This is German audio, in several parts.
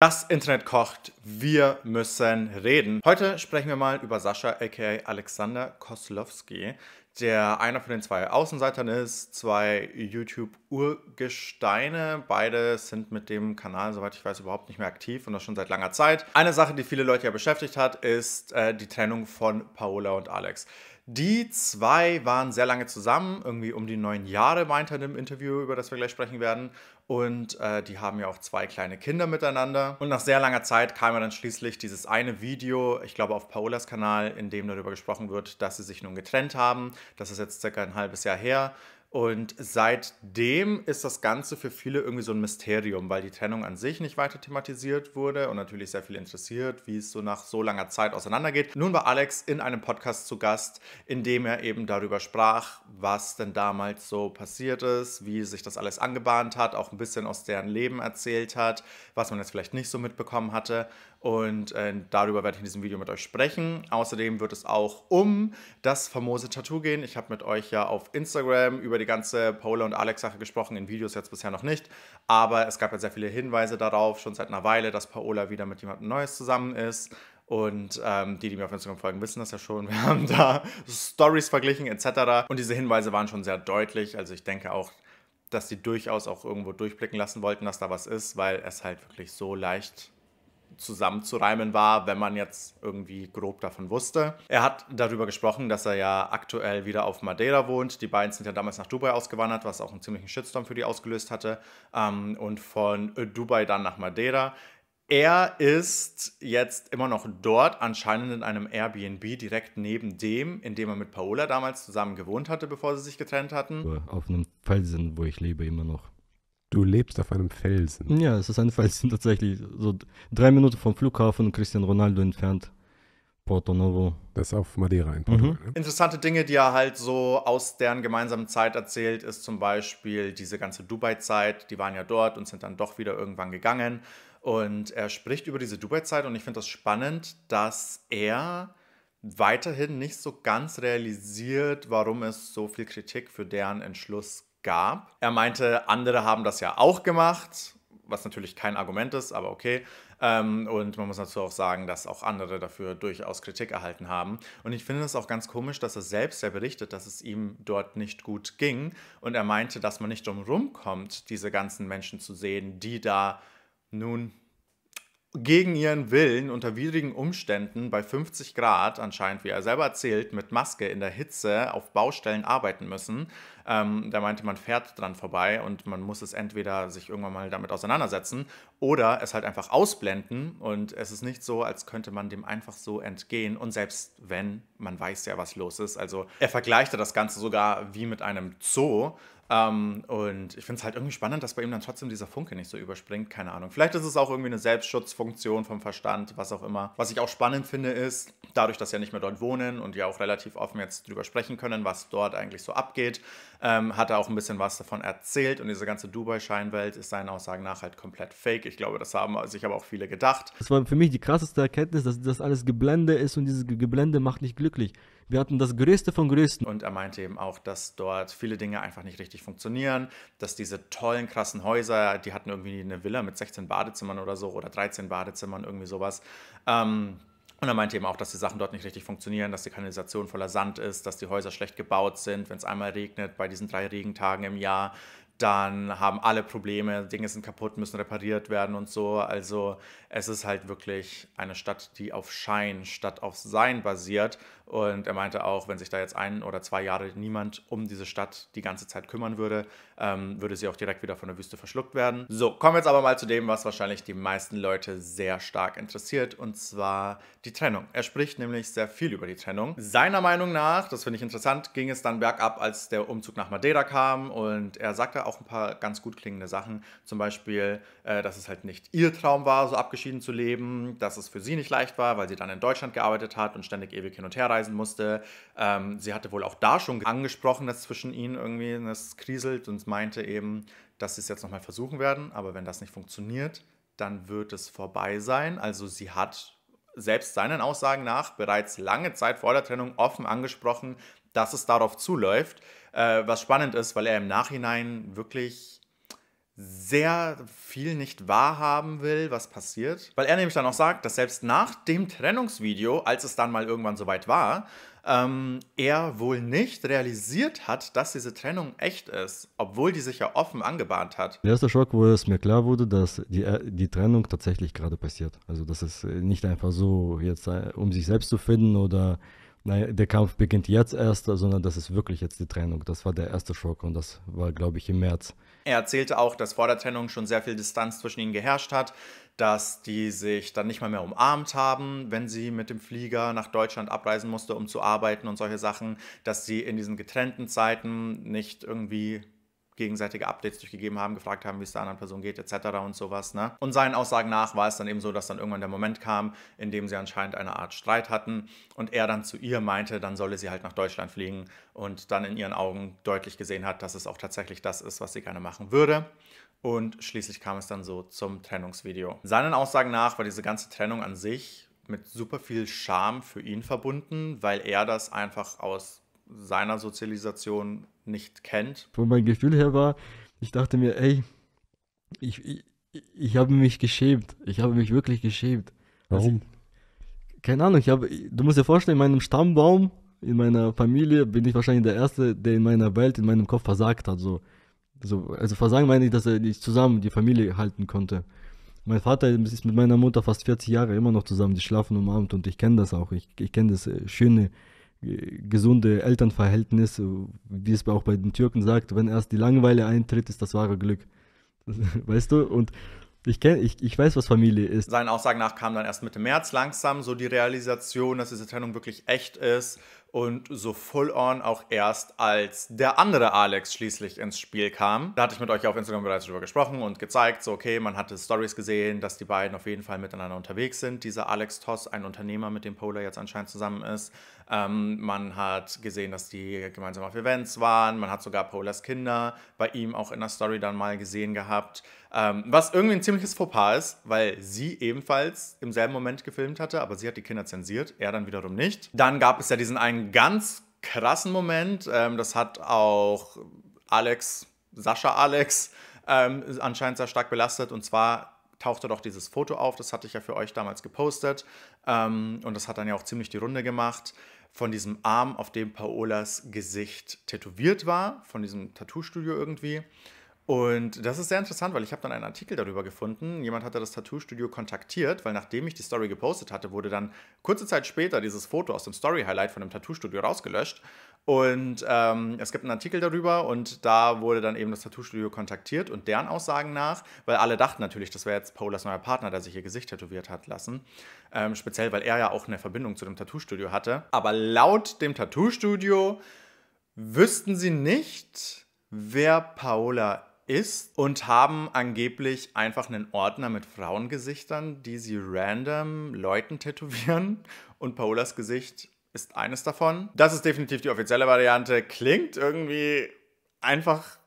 Das Internet kocht, wir müssen reden. Heute sprechen wir mal über Sascha aka Alexander Koslowski, der einer von den zwei Außenseitern ist, zwei YouTube-Urgesteine. Beide sind mit dem Kanal, soweit ich weiß, überhaupt nicht mehr aktiv und das schon seit langer Zeit. Eine Sache, die viele Leute ja beschäftigt hat, ist äh, die Trennung von Paola und Alex. Die zwei waren sehr lange zusammen, irgendwie um die neun Jahre, meint er in dem Interview, über das wir gleich sprechen werden. Und äh, die haben ja auch zwei kleine Kinder miteinander. Und nach sehr langer Zeit kam ja dann schließlich dieses eine Video, ich glaube auf Paolas Kanal, in dem darüber gesprochen wird, dass sie sich nun getrennt haben. Das ist jetzt circa ein halbes Jahr her. Und seitdem ist das Ganze für viele irgendwie so ein Mysterium, weil die Trennung an sich nicht weiter thematisiert wurde und natürlich sehr viel interessiert, wie es so nach so langer Zeit auseinandergeht. Nun war Alex in einem Podcast zu Gast, in dem er eben darüber sprach, was denn damals so passiert ist, wie sich das alles angebahnt hat, auch ein bisschen aus deren Leben erzählt hat, was man jetzt vielleicht nicht so mitbekommen hatte. Und äh, darüber werde ich in diesem Video mit euch sprechen. Außerdem wird es auch um das famose Tattoo gehen. Ich habe mit euch ja auf Instagram über über die ganze Paula und Alex-Sache gesprochen, in Videos jetzt bisher noch nicht. Aber es gab ja sehr viele Hinweise darauf, schon seit einer Weile, dass Paola wieder mit jemandem Neues zusammen ist. Und ähm, die, die mir auf Instagram folgen, wissen das ja schon. Wir haben da Stories verglichen etc. Und diese Hinweise waren schon sehr deutlich. Also ich denke auch, dass die durchaus auch irgendwo durchblicken lassen wollten, dass da was ist, weil es halt wirklich so leicht zusammenzureimen war, wenn man jetzt irgendwie grob davon wusste. Er hat darüber gesprochen, dass er ja aktuell wieder auf Madeira wohnt. Die beiden sind ja damals nach Dubai ausgewandert, was auch einen ziemlichen Shitstorm für die ausgelöst hatte. Ähm, und von Dubai dann nach Madeira. Er ist jetzt immer noch dort, anscheinend in einem Airbnb direkt neben dem, in dem er mit Paola damals zusammen gewohnt hatte, bevor sie sich getrennt hatten. Auf einem Felsen, wo ich lebe, immer noch. Du lebst auf einem Felsen. Ja, es ist ein Felsen tatsächlich. So drei Minuten vom Flughafen Christian Ronaldo entfernt. Porto Novo. Das ist auf Madeira in Portugal. Mhm. Ne? Interessante Dinge, die er halt so aus deren gemeinsamen Zeit erzählt, ist zum Beispiel diese ganze Dubai-Zeit. Die waren ja dort und sind dann doch wieder irgendwann gegangen. Und er spricht über diese Dubai-Zeit und ich finde das spannend, dass er weiterhin nicht so ganz realisiert, warum es so viel Kritik für deren Entschluss gab. Er meinte, andere haben das ja auch gemacht, was natürlich kein Argument ist, aber okay. Ähm, und man muss dazu auch sagen, dass auch andere dafür durchaus Kritik erhalten haben. Und ich finde es auch ganz komisch, dass er selbst ja berichtet, dass es ihm dort nicht gut ging. Und er meinte, dass man nicht drum rumkommt, diese ganzen Menschen zu sehen, die da nun gegen ihren Willen unter widrigen Umständen bei 50 Grad, anscheinend wie er selber erzählt, mit Maske in der Hitze auf Baustellen arbeiten müssen ähm, da meinte man, fährt dran vorbei und man muss es entweder sich irgendwann mal damit auseinandersetzen oder es halt einfach ausblenden. Und es ist nicht so, als könnte man dem einfach so entgehen. Und selbst wenn, man weiß ja, was los ist. Also er vergleichte das Ganze sogar wie mit einem Zoo. Ähm, und ich finde es halt irgendwie spannend, dass bei ihm dann trotzdem dieser Funke nicht so überspringt. Keine Ahnung. Vielleicht ist es auch irgendwie eine Selbstschutzfunktion vom Verstand, was auch immer. Was ich auch spannend finde, ist, dadurch, dass sie ja nicht mehr dort wohnen und ja auch relativ offen jetzt drüber sprechen können, was dort eigentlich so abgeht, ähm, hat er auch ein bisschen was davon erzählt und diese ganze Dubai-Scheinwelt ist seinen Aussagen nach halt komplett fake. Ich glaube, das haben sich aber auch viele gedacht. Das war für mich die krasseste Erkenntnis, dass das alles Geblende ist und dieses Geblende macht nicht glücklich. Wir hatten das Größte von Größten. Und er meinte eben auch, dass dort viele Dinge einfach nicht richtig funktionieren, dass diese tollen, krassen Häuser, die hatten irgendwie eine Villa mit 16 Badezimmern oder so oder 13 Badezimmern, irgendwie sowas. Ähm, und er meinte eben auch, dass die Sachen dort nicht richtig funktionieren, dass die Kanalisation voller Sand ist, dass die Häuser schlecht gebaut sind. Wenn es einmal regnet bei diesen drei Regentagen im Jahr, dann haben alle Probleme, Dinge sind kaputt, müssen repariert werden und so. Also es ist halt wirklich eine Stadt, die auf Schein statt auf Sein basiert. Und er meinte auch, wenn sich da jetzt ein oder zwei Jahre niemand um diese Stadt die ganze Zeit kümmern würde, ähm, würde sie auch direkt wieder von der Wüste verschluckt werden. So, kommen wir jetzt aber mal zu dem, was wahrscheinlich die meisten Leute sehr stark interessiert, und zwar die Trennung. Er spricht nämlich sehr viel über die Trennung. Seiner Meinung nach, das finde ich interessant, ging es dann bergab, als der Umzug nach Madeira kam und er sagte auch ein paar ganz gut klingende Sachen. Zum Beispiel, äh, dass es halt nicht ihr Traum war, so abgeschlossen abgeschieden zu leben, dass es für sie nicht leicht war, weil sie dann in Deutschland gearbeitet hat und ständig ewig hin und her reisen musste. Ähm, sie hatte wohl auch da schon angesprochen, dass zwischen ihnen irgendwie das kriselt und meinte eben, dass sie es jetzt nochmal versuchen werden, aber wenn das nicht funktioniert, dann wird es vorbei sein. Also sie hat selbst seinen Aussagen nach bereits lange Zeit vor der Trennung offen angesprochen, dass es darauf zuläuft, äh, was spannend ist, weil er im Nachhinein wirklich sehr viel nicht wahrhaben will, was passiert. Weil er nämlich dann auch sagt, dass selbst nach dem Trennungsvideo, als es dann mal irgendwann soweit war, ähm, er wohl nicht realisiert hat, dass diese Trennung echt ist, obwohl die sich ja offen angebahnt hat. Der erste Schock, wo es mir klar wurde, dass die, äh, die Trennung tatsächlich gerade passiert. Also das ist äh, nicht einfach so jetzt, äh, um sich selbst zu finden oder Nein, der Kampf beginnt jetzt erst, sondern das ist wirklich jetzt die Trennung. Das war der erste Schock und das war, glaube ich, im März. Er erzählte auch, dass vor der Trennung schon sehr viel Distanz zwischen ihnen geherrscht hat, dass die sich dann nicht mal mehr umarmt haben, wenn sie mit dem Flieger nach Deutschland abreisen musste, um zu arbeiten und solche Sachen, dass sie in diesen getrennten Zeiten nicht irgendwie gegenseitige Updates durchgegeben haben, gefragt haben, wie es der anderen Person geht, etc. und sowas. Ne? Und seinen Aussagen nach war es dann eben so, dass dann irgendwann der Moment kam, in dem sie anscheinend eine Art Streit hatten und er dann zu ihr meinte, dann solle sie halt nach Deutschland fliegen und dann in ihren Augen deutlich gesehen hat, dass es auch tatsächlich das ist, was sie gerne machen würde. Und schließlich kam es dann so zum Trennungsvideo. Seinen Aussagen nach war diese ganze Trennung an sich mit super viel Scham für ihn verbunden, weil er das einfach aus seiner Sozialisation nicht kennt. Von mein Gefühl her war, ich dachte mir, ey, ich, ich, ich habe mich geschämt. Ich habe mich wirklich geschämt. Also Warum? Ich, keine Ahnung, ich habe, du musst dir vorstellen, in meinem Stammbaum, in meiner Familie bin ich wahrscheinlich der Erste, der in meiner Welt, in meinem Kopf versagt hat. So. So, also versagen meine ich, dass er nicht zusammen die Familie halten konnte. Mein Vater ist mit meiner Mutter fast 40 Jahre immer noch zusammen. Die schlafen umarmt und ich kenne das auch. Ich, ich kenne das äh, schöne äh, gesunde Elternverhältnis, äh, wie es auch bei den Türken sagt, wenn erst die Langeweile eintritt, ist das wahre Glück. Weißt du? Und ich, kenn, ich, ich weiß, was Familie ist. Seinen Aussagen nach kam dann erst Mitte März langsam so die Realisation, dass diese Trennung wirklich echt ist und so full on auch erst als der andere Alex schließlich ins Spiel kam. Da hatte ich mit euch auf Instagram bereits drüber gesprochen und gezeigt, so okay, man hatte Stories gesehen, dass die beiden auf jeden Fall miteinander unterwegs sind. Dieser Alex Toss, ein Unternehmer, mit dem Polar jetzt anscheinend zusammen ist. Ähm, man hat gesehen, dass die gemeinsam auf Events waren. Man hat sogar Polas Kinder bei ihm auch in der Story dann mal gesehen gehabt. Ähm, was irgendwie ein ziemliches Fauxpas ist, weil sie ebenfalls im selben Moment gefilmt hatte, aber sie hat die Kinder zensiert, er dann wiederum nicht. Dann gab es ja diesen einen einen ganz krassen Moment. Ähm, das hat auch Alex, Sascha Alex, ähm, anscheinend sehr stark belastet. Und zwar tauchte doch dieses Foto auf, das hatte ich ja für euch damals gepostet. Ähm, und das hat dann ja auch ziemlich die Runde gemacht von diesem Arm, auf dem Paolas Gesicht tätowiert war, von diesem Tattoo-Studio irgendwie. Und das ist sehr interessant, weil ich habe dann einen Artikel darüber gefunden. Jemand hatte das Tattoo-Studio kontaktiert, weil nachdem ich die Story gepostet hatte, wurde dann kurze Zeit später dieses Foto aus dem Story-Highlight von dem Tattoo-Studio rausgelöscht. Und ähm, es gibt einen Artikel darüber und da wurde dann eben das Tattoo-Studio kontaktiert und deren Aussagen nach, weil alle dachten natürlich, das wäre jetzt Paulas neuer Partner, der sich ihr Gesicht tätowiert hat lassen. Ähm, speziell, weil er ja auch eine Verbindung zu dem Tattoo-Studio hatte. Aber laut dem Tattoo-Studio wüssten sie nicht, wer Paola ist und haben angeblich einfach einen Ordner mit Frauengesichtern, die sie random Leuten tätowieren. Und Paolas Gesicht ist eines davon. Das ist definitiv die offizielle Variante. Klingt irgendwie einfach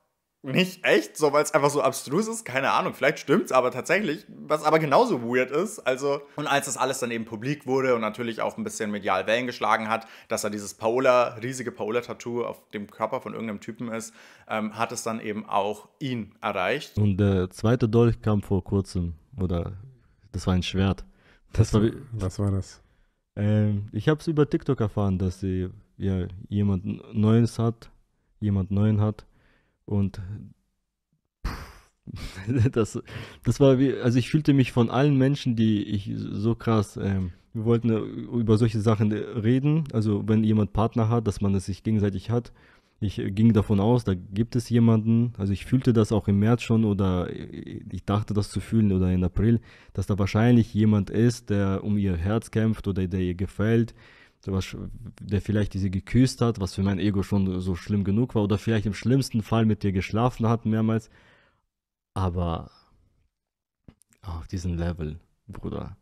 nicht echt, so weil es einfach so abstrus ist, keine Ahnung, vielleicht stimmt's aber tatsächlich, was aber genauso weird ist. Also, und als das alles dann eben publik wurde und natürlich auch ein bisschen medial Wellen geschlagen hat, dass da dieses Paola, riesige Paola-Tattoo auf dem Körper von irgendeinem Typen ist, ähm, hat es dann eben auch ihn erreicht. Und der zweite Dolch kam vor kurzem, oder das war ein Schwert. Das war, was war das? Ähm, ich habe es über TikTok erfahren, dass sie ja, jemand Neues hat, jemand Neuen hat und das, das war wie, also ich fühlte mich von allen Menschen, die ich so krass, ähm, wir wollten äh, über solche Sachen äh, reden, also wenn jemand Partner hat, dass man es sich gegenseitig hat. Ich äh, ging davon aus, da gibt es jemanden, also ich fühlte das auch im März schon oder ich dachte das zu fühlen oder in April, dass da wahrscheinlich jemand ist, der um ihr Herz kämpft oder der ihr gefällt, der vielleicht diese geküsst hat, was für mein Ego schon so schlimm genug war, oder vielleicht im schlimmsten Fall mit dir geschlafen hat mehrmals. Aber auf diesem Level, Bruder.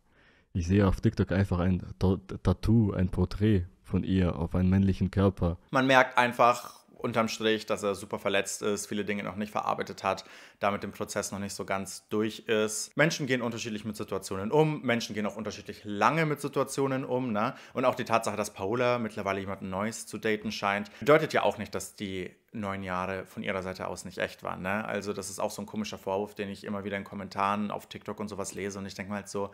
Ich sehe auf TikTok einfach ein Tattoo, ein Porträt von ihr auf einem männlichen Körper. Man merkt einfach, unterm Strich, dass er super verletzt ist, viele Dinge noch nicht verarbeitet hat, damit dem Prozess noch nicht so ganz durch ist. Menschen gehen unterschiedlich mit Situationen um, Menschen gehen auch unterschiedlich lange mit Situationen um, ne? Und auch die Tatsache, dass Paola mittlerweile jemanden Neues zu daten scheint, bedeutet ja auch nicht, dass die neun Jahre von ihrer Seite aus nicht echt waren. Ne? Also das ist auch so ein komischer Vorwurf, den ich immer wieder in Kommentaren auf TikTok und sowas lese und ich denke mal halt so,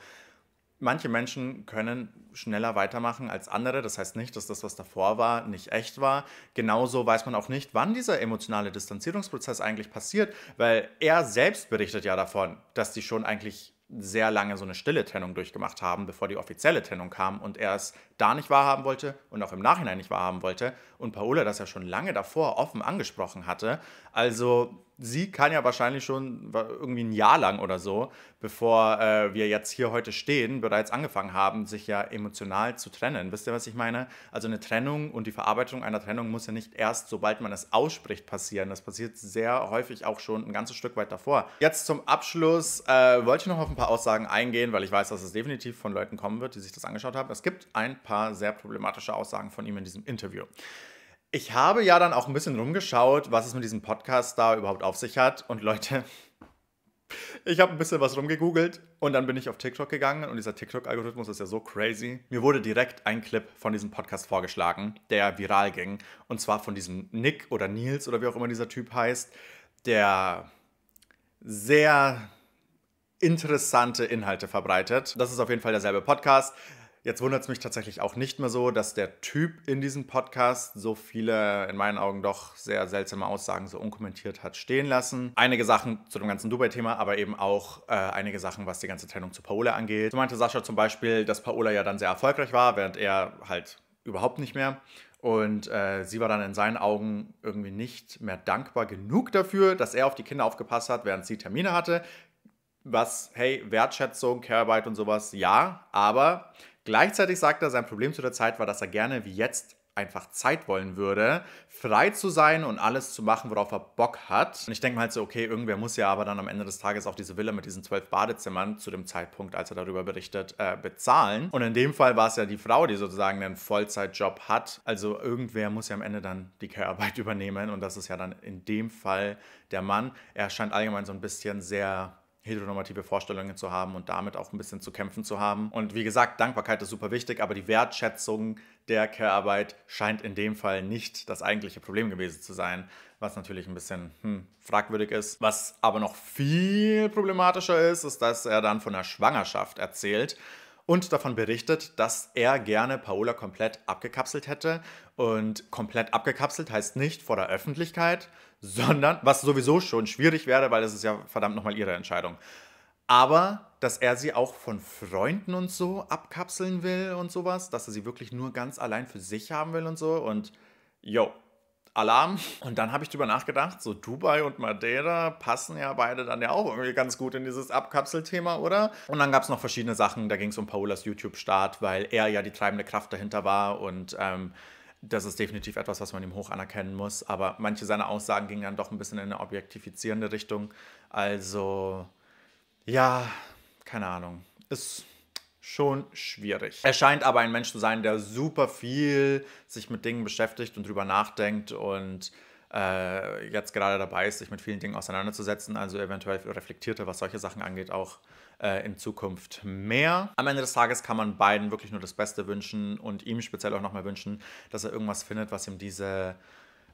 manche Menschen können schneller weitermachen als andere. Das heißt nicht, dass das, was davor war, nicht echt war. Genauso weiß man auch nicht, wann dieser emotionale Distanzierungsprozess eigentlich passiert, weil er selbst berichtet ja davon, dass die schon eigentlich sehr lange so eine stille Trennung durchgemacht haben, bevor die offizielle Trennung kam und er es da nicht wahrhaben wollte und auch im Nachhinein nicht wahrhaben wollte und Paola das ja schon lange davor offen angesprochen hatte. Also sie kann ja wahrscheinlich schon irgendwie ein Jahr lang oder so, bevor äh, wir jetzt hier heute stehen, bereits angefangen haben, sich ja emotional zu trennen. Wisst ihr, was ich meine? Also eine Trennung und die Verarbeitung einer Trennung muss ja nicht erst, sobald man es ausspricht, passieren. Das passiert sehr häufig auch schon ein ganzes Stück weit davor. Jetzt zum Abschluss äh, wollte ich noch auf ein paar Aussagen eingehen, weil ich weiß, dass es definitiv von Leuten kommen wird, die sich das angeschaut haben. Es gibt ein paar sehr problematische Aussagen von ihm in diesem Interview. Ich habe ja dann auch ein bisschen rumgeschaut, was es mit diesem Podcast da überhaupt auf sich hat. Und Leute, ich habe ein bisschen was rumgegoogelt und dann bin ich auf TikTok gegangen und dieser TikTok-Algorithmus ist ja so crazy. Mir wurde direkt ein Clip von diesem Podcast vorgeschlagen, der viral ging. Und zwar von diesem Nick oder Nils oder wie auch immer dieser Typ heißt, der sehr interessante Inhalte verbreitet. Das ist auf jeden Fall derselbe Podcast. Jetzt wundert es mich tatsächlich auch nicht mehr so, dass der Typ in diesem Podcast so viele, in meinen Augen doch sehr seltsame Aussagen so unkommentiert hat stehen lassen. Einige Sachen zu dem ganzen Dubai-Thema, aber eben auch äh, einige Sachen, was die ganze Trennung zu Paola angeht. So meinte Sascha zum Beispiel, dass Paola ja dann sehr erfolgreich war, während er halt überhaupt nicht mehr. Und äh, sie war dann in seinen Augen irgendwie nicht mehr dankbar genug dafür, dass er auf die Kinder aufgepasst hat, während sie Termine hatte. Was, hey, Wertschätzung, Care-Arbeit und sowas, ja, aber Gleichzeitig sagt er, sein Problem zu der Zeit war, dass er gerne wie jetzt einfach Zeit wollen würde, frei zu sein und alles zu machen, worauf er Bock hat. Und ich denke mal halt so, okay, irgendwer muss ja aber dann am Ende des Tages auch diese Villa mit diesen zwölf Badezimmern zu dem Zeitpunkt, als er darüber berichtet, äh, bezahlen. Und in dem Fall war es ja die Frau, die sozusagen einen Vollzeitjob hat. Also irgendwer muss ja am Ende dann die Care-Arbeit übernehmen und das ist ja dann in dem Fall der Mann. Er scheint allgemein so ein bisschen sehr heteronormative Vorstellungen zu haben und damit auch ein bisschen zu kämpfen zu haben. Und wie gesagt, Dankbarkeit ist super wichtig, aber die Wertschätzung der Care-Arbeit scheint in dem Fall nicht das eigentliche Problem gewesen zu sein, was natürlich ein bisschen hm, fragwürdig ist. Was aber noch viel problematischer ist, ist, dass er dann von der Schwangerschaft erzählt und davon berichtet, dass er gerne Paola komplett abgekapselt hätte. Und komplett abgekapselt heißt nicht vor der Öffentlichkeit, sondern, was sowieso schon schwierig wäre, weil es ist ja verdammt nochmal ihre Entscheidung. Aber dass er sie auch von Freunden und so abkapseln will und sowas, dass er sie wirklich nur ganz allein für sich haben will und so. Und yo, Alarm. Und dann habe ich drüber nachgedacht, so Dubai und Madeira passen ja beide dann ja auch irgendwie ganz gut in dieses Abkapselthema, oder? Und dann gab es noch verschiedene Sachen, da ging es um Paolas YouTube-Start, weil er ja die treibende Kraft dahinter war und ähm, das ist definitiv etwas, was man ihm hoch anerkennen muss. Aber manche seiner Aussagen gingen dann doch ein bisschen in eine objektifizierende Richtung. Also, ja, keine Ahnung. Ist schon schwierig. Er scheint aber ein Mensch zu sein, der super viel sich mit Dingen beschäftigt und drüber nachdenkt und äh, jetzt gerade dabei ist, sich mit vielen Dingen auseinanderzusetzen. Also eventuell reflektierte, was solche Sachen angeht, auch äh, in Zukunft mehr. Am Ende des Tages kann man beiden wirklich nur das Beste wünschen und ihm speziell auch nochmal wünschen, dass er irgendwas findet, was ihm diese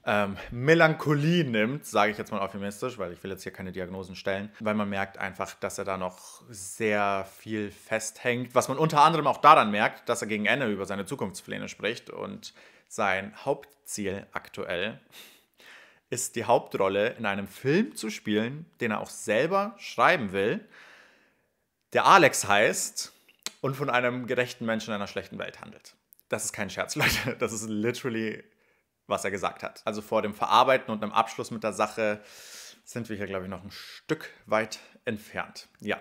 ähm, Melancholie nimmt, sage ich jetzt mal euphemistisch, weil ich will jetzt hier keine Diagnosen stellen, weil man merkt einfach, dass er da noch sehr viel festhängt, was man unter anderem auch daran merkt, dass er gegen Ende über seine Zukunftspläne spricht und sein Hauptziel aktuell ist die Hauptrolle in einem Film zu spielen, den er auch selber schreiben will, der Alex heißt und von einem gerechten Menschen in einer schlechten Welt handelt. Das ist kein Scherz, Leute. Das ist literally was er gesagt hat. Also vor dem Verarbeiten und einem Abschluss mit der Sache sind wir hier, glaube ich, noch ein Stück weit entfernt. Ja.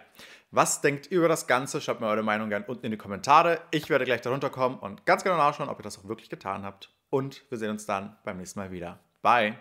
Was denkt ihr über das Ganze? Schreibt mir eure Meinung gerne unten in die Kommentare. Ich werde gleich darunter kommen und ganz genau nachschauen, ob ihr das auch wirklich getan habt. Und wir sehen uns dann beim nächsten Mal wieder. Bye!